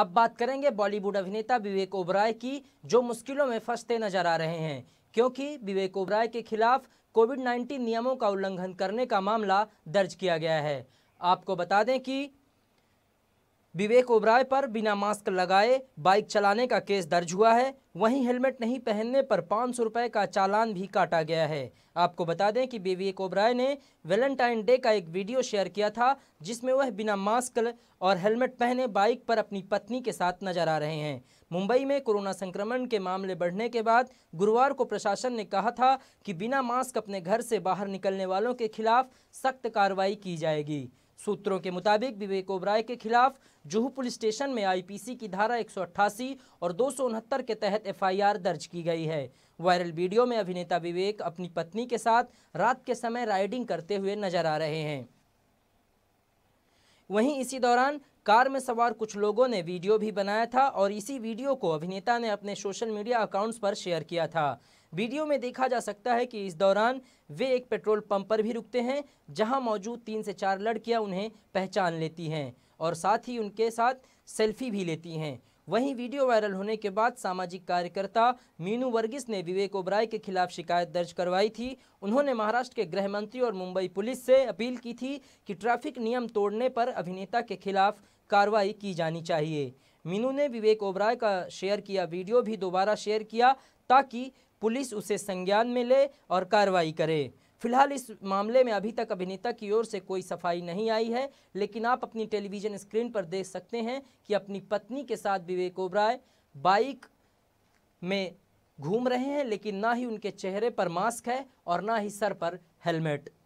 अब बात करेंगे बॉलीवुड अभिनेता विवेक ओबराय की जो मुश्किलों में फंसते नजर आ रहे हैं क्योंकि विवेक ओबराय के खिलाफ कोविड 19 नियमों का उल्लंघन करने का मामला दर्ज किया गया है आपको बता दें कि विवेक ओबराय पर बिना मास्क लगाए बाइक चलाने का केस दर्ज हुआ है वहीं हेलमेट नहीं पहनने पर पाँच सौ रुपये का चालान भी काटा गया है आपको बता दें कि विवेक ओबराय ने वैलेंटाइन डे का एक वीडियो शेयर किया था जिसमें वह बिना मास्क और हेलमेट पहने बाइक पर अपनी पत्नी के साथ नजर आ रहे हैं मुंबई में कोरोना संक्रमण के मामले बढ़ने के बाद गुरुवार को प्रशासन ने कहा था कि बिना मास्क अपने घर से बाहर निकलने वालों के खिलाफ सख्त कार्रवाई की जाएगी सूत्रों के मुताबिक विवेक ओबराय के खिलाफ जुहू पुलिस स्टेशन में आईपीसी की धारा 188 और दो के तहत एफआईआर दर्ज की गई है वायरल वीडियो में अभिनेता विवेक अपनी पत्नी के साथ रात के समय राइडिंग करते हुए नजर आ रहे हैं वहीं इसी दौरान कार में सवार कुछ लोगों ने वीडियो भी बनाया था और इसी वीडियो को अभिनेता ने अपने सोशल मीडिया अकाउंट्स पर शेयर किया था वीडियो में देखा जा सकता है कि इस दौरान वे एक पेट्रोल पंप पर भी रुकते हैं जहां मौजूद तीन से चार लड़कियां उन्हें पहचान लेती हैं और साथ ही उनके साथ सेल्फी भी लेती हैं वहीं वीडियो वायरल होने के बाद सामाजिक कार्यकर्ता मीनू वर्गीस ने विवेक ओबराय के खिलाफ शिकायत दर्ज करवाई थी उन्होंने महाराष्ट्र के गृह मंत्री और मुंबई पुलिस से अपील की थी कि ट्रैफिक नियम तोड़ने पर अभिनेता के खिलाफ कार्रवाई की जानी चाहिए मीनू ने विवेक ओबराय का शेयर किया वीडियो भी दोबारा शेयर किया ताकि पुलिस उसे संज्ञान में ले और कार्रवाई करे फिलहाल इस मामले में अभी तक अभिनेता की ओर से कोई सफाई नहीं आई है लेकिन आप अपनी टेलीविज़न स्क्रीन पर देख सकते हैं कि अपनी पत्नी के साथ विवेक ओबराय बाइक में घूम रहे हैं लेकिन ना ही उनके चेहरे पर मास्क है और ना ही सर पर हेलमेट